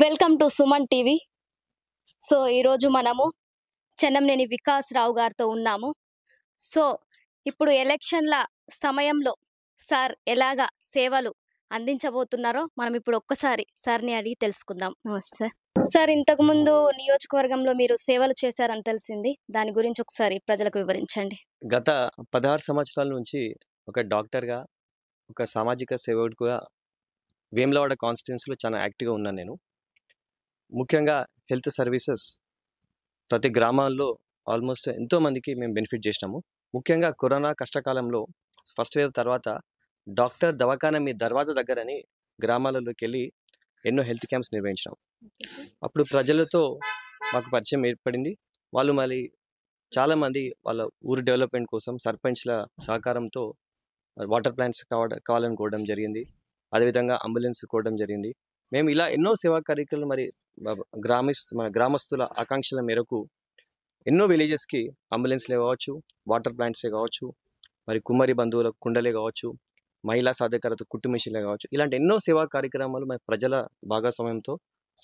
welcome to Suman TV so ఈరోజు మనము చెన్నంనేని వికాస్ రావు గారితో ఉన్నాము సో ఇప్పుడు ఎలక్షన్ల సమయంలో సార్ ఎలాగా సేవలు అందించబోతున్నారో మనం ఇప్పుడు ఒక్కసారి సార్ని అడిగి తెలుసుకుందాం నమస్తే సార్ ఇంతకుముందు నియోజకవర్గంలో మీరు సేవలు చేశారని తెలిసింది దాని గురించి ఒకసారి ప్రజలకు వివరించండి గత పదహారు సంవత్సరాల నుంచి ఒక డాక్టర్గా ఒక సామాజిక సేవకుడిగా వేములవాడ కాన్స్టిట్యున్సీలో చాలా యాక్టివ్గా ఉన్నాను నేను ముఖ్యంగా హెల్త్ సర్వీసెస్ ప్రతి గ్రామాల్లో ఆల్మోస్ట్ ఎంతోమందికి మేము బెనిఫిట్ చేసినాము ముఖ్యంగా కరోనా కష్టకాలంలో ఫస్ట్ వేవ్ తర్వాత డాక్టర్ దవాఖానా మీ దర్వాజా దగ్గరని గ్రామాలలోకి వెళ్ళి ఎన్నో హెల్త్ క్యాంప్స్ నిర్వహించినాం అప్పుడు ప్రజలతో మాకు పరిచయం ఏర్పడింది వాళ్ళు మళ్ళీ చాలామంది వాళ్ళ ఊరు డెవలప్మెంట్ కోసం సర్పంచ్ల సహకారంతో వాటర్ ప్లాంట్స్ కావాలని కోవడం జరిగింది అదేవిధంగా అంబులెన్స్ కోవడం జరిగింది మేము ఇలా ఎన్నో సేవా కార్యక్రమాలు మరి గ్రామస్తు మన గ్రామస్తుల ఆకాంక్షల మేరకు ఎన్నో విలేజెస్కి అంబులెన్స్లే కావచ్చు వాటర్ ప్లాంట్సే కావచ్చు మరి కుమ్మరి బంధువుల కుండలే కావచ్చు మహిళా సాధికారత కుట్టు మిషన్లే కావచ్చు ఇలాంటి ఎన్నో సేవా కార్యక్రమాలు మరి ప్రజల భాగస్వామ్యంతో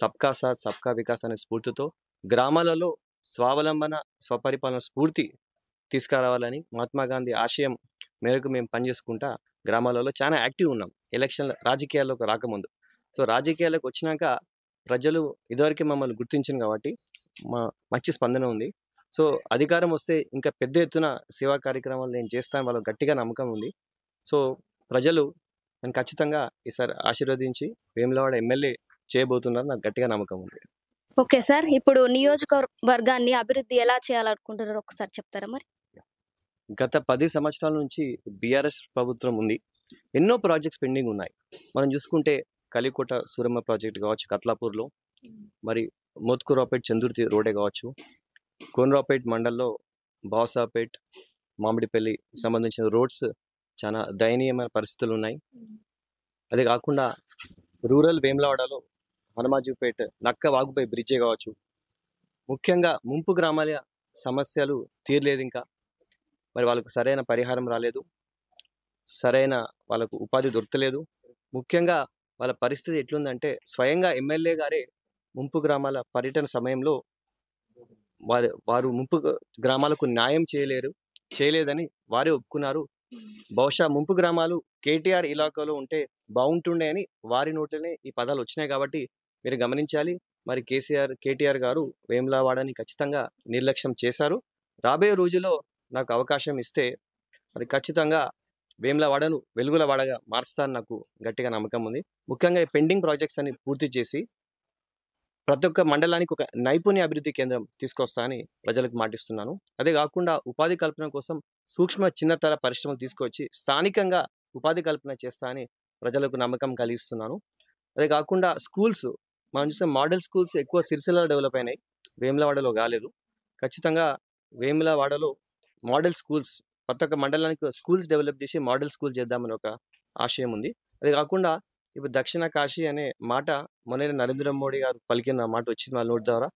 సబ్కా సాత్ సబ్కా వికాస్ అనే స్ఫూర్తితో గ్రామాలలో స్వావలంబన స్వపరిపాలన స్ఫూర్తి తీసుకురావాలని మహాత్మా గాంధీ ఆశయం మేరకు మేము పనిచేసుకుంటా గ్రామాలలో చాలా యాక్టివ్ ఉన్నాం ఎలక్షన్ రాజకీయాల్లోకి రాకముందు సో రాజకీయాలకు వచ్చినాక ప్రజలు ఇదివరకే మమ్మల్ని గుర్తించాను కాబట్టి మా మంచి స్పందన ఉంది సో అధికారం వస్తే ఇంకా పెద్ద ఎత్తున సేవా కార్యక్రమాలు నేను చేస్తాను వాళ్ళ గట్టిగా నమ్మకం ఉంది సో ప్రజలు నన్ను ఖచ్చితంగా ఈసారి ఆశీర్వదించి వేములవాడ ఎమ్మెల్యే చేయబోతున్నారు నాకు గట్టిగా నమ్మకం ఉంది ఓకే సార్ ఇప్పుడు నియోజకవర్గాన్ని అభివృద్ధి ఎలా చేయాలనుకుంటున్నారు ఒకసారి చెప్తారా మరి గత పది సంవత్సరాల నుంచి బీఆర్ఎస్ ప్రభుత్వం ఉంది ఎన్నో ప్రాజెక్ట్స్ పెండింగ్ ఉన్నాయి మనం చూసుకుంటే కలికోట సూరమ్మ ప్రాజెక్ట్ కావచ్చు కత్లాపూర్లో మరి మోత్కూరాపేట్ చందుర్తి రోడే కావచ్చు కోనరాపేట్ మండల్లో బాసాపేట్ మామిడిపల్లి సంబంధించిన రోడ్స్ చాలా దయనీయమైన పరిస్థితులు ఉన్నాయి అదే కాకుండా రూరల్ వేమలవాడలో హనుమాజీపేట నక్క వాగుపై బ్రిడ్జే కావచ్చు ముఖ్యంగా ముంపు గ్రామాల సమస్యలు తీరలేదు ఇంకా మరి వాళ్ళకు సరైన పరిహారం రాలేదు సరైన వాళ్ళకు ఉపాధి దొరకలేదు ముఖ్యంగా వాళ్ళ పరిస్థితి ఎట్లుందంటే స్వయంగా ఎమ్మెల్యే గారే ముంపు గ్రామాల పర్యటన సమయంలో వారు వారు ముంపు గ్రామాలకు న్యాయం చేయలేరు చేయలేదని వారే ఒప్పుకున్నారు బహుశా ముంపు గ్రామాలు కేటీఆర్ ఇలాకాలో ఉంటే బాగుంటుండే అని వారి నోట్లనే ఈ పదాలు వచ్చినాయి కాబట్టి మీరు గమనించాలి మరి కేసీఆర్ కేటీఆర్ గారు వేములవాడని ఖచ్చితంగా నిర్లక్ష్యం చేశారు రాబోయే రోజుల్లో నాకు అవకాశం ఇస్తే మరి ఖచ్చితంగా వేమ్ల వాడను వెలుగుల వాడగా మార్చుతారని నాకు గట్టిగా నమ్మకం ఉంది ముఖ్యంగా పెండింగ్ ప్రాజెక్ట్స్ అని పూర్తి చేసి ప్రతి ఒక్క మండలానికి ఒక నైపుణ్య అభివృద్ధి కేంద్రం తీసుకొస్తా అని ప్రజలకు మాటిస్తున్నాను అదే కాకుండా ఉపాధి కల్పన కోసం సూక్ష్మ చిన్నతర పరిశ్రమలు తీసుకొచ్చి స్థానికంగా ఉపాధి కల్పన చేస్తా అని ప్రజలకు నమ్మకం కలిగిస్తున్నాను అదే కాకుండా స్కూల్స్ మనం చూస్తే మోడల్ స్కూల్స్ ఎక్కువ సిరిసిల్ల డెవలప్ అయినాయి వేములవాడలో కాలేదు ఖచ్చితంగా వేములవాడలో మోడల్ స్కూల్స్ ప్రతి ఒక్క మండలానికి స్కూల్స్ డెవలప్ చేసి మోడల్ స్కూల్ చేద్దామని ఒక ఆశయం ఉంది అది కాకుండా ఇప్పుడు దక్షిణ కాశీ అనే మాట మొన్న నరేంద్ర మోడీ గారు పలికిన మాట వచ్చింది వాళ్ళ నోటి ద్వారా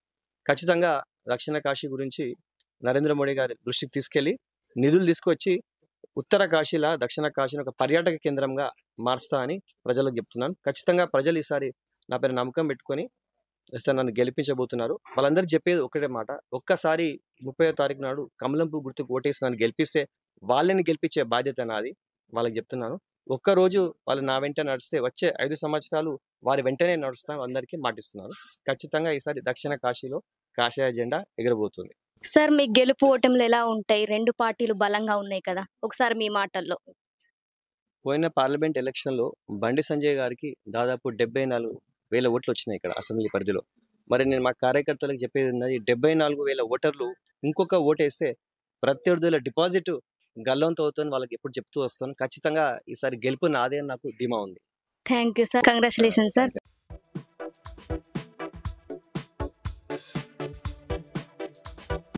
ఖచ్చితంగా దక్షిణ కాశీ గురించి నరేంద్ర మోడీ గారి దృష్టికి తీసుకెళ్ళి నిధులు తీసుకొచ్చి ఉత్తర కాశీలా దక్షిణ కాశీని ఒక పర్యాటక కేంద్రంగా మారుస్తా అని ప్రజలకు చెప్తున్నాను ఖచ్చితంగా ప్రజలు ఈసారి నా పైన నమ్మకం పెట్టుకొని సార్ నన్ను గెలిపించబోతున్నారు వాళ్ళందరూ చెప్పేది ఒకటే మాట ఒక్కసారి ముప్పై తారీఖు నాడు కమలంపు గుర్తుకు ఓటేసి నన్ను గెలిపిస్తే వాళ్ళని గెలిపించే బాధ్యత నాది వాళ్ళకి చెప్తున్నాను ఒక్కరోజు వాళ్ళు నా వెంట నడిస్తే వచ్చే ఐదు సంవత్సరాలు వారి వెంటనే నడుస్తాం అందరికీ మాటిస్తున్నారు ఖచ్చితంగా ఈసారి దక్షిణ కాశీలో కాశీ జెండా ఎగరబోతుంది సార్ మీ గెలుపు ఓటములు ఎలా ఉంటాయి రెండు పార్టీలు బలంగా ఉన్నాయి కదా ఒకసారి మీ మాటల్లో పోయిన పార్లమెంట్ ఎలక్షన్లో బండి సంజయ్ గారికి దాదాపు డెబ్బై నాలుగు వేల ఓట్లు వచ్చినాయి ఇక్కడ అసెంబ్లీ పరిధిలో మరి నేను మా కార్యకర్తలకు చెప్పేది ఉన్నది డెబ్బై నాలుగు వేల ఓటర్లు ఇంకొక ఓటేస్తే ప్రత్యర్థుల డిపాజిట్ గల్లంత అవుతుంది వాళ్ళకి ఎప్పుడు చెప్తూ వస్తాను ఖచ్చితంగా ఈసారి గెలుపు నాదే నాకు ధీమా ఉంది thank you sir congratulation sir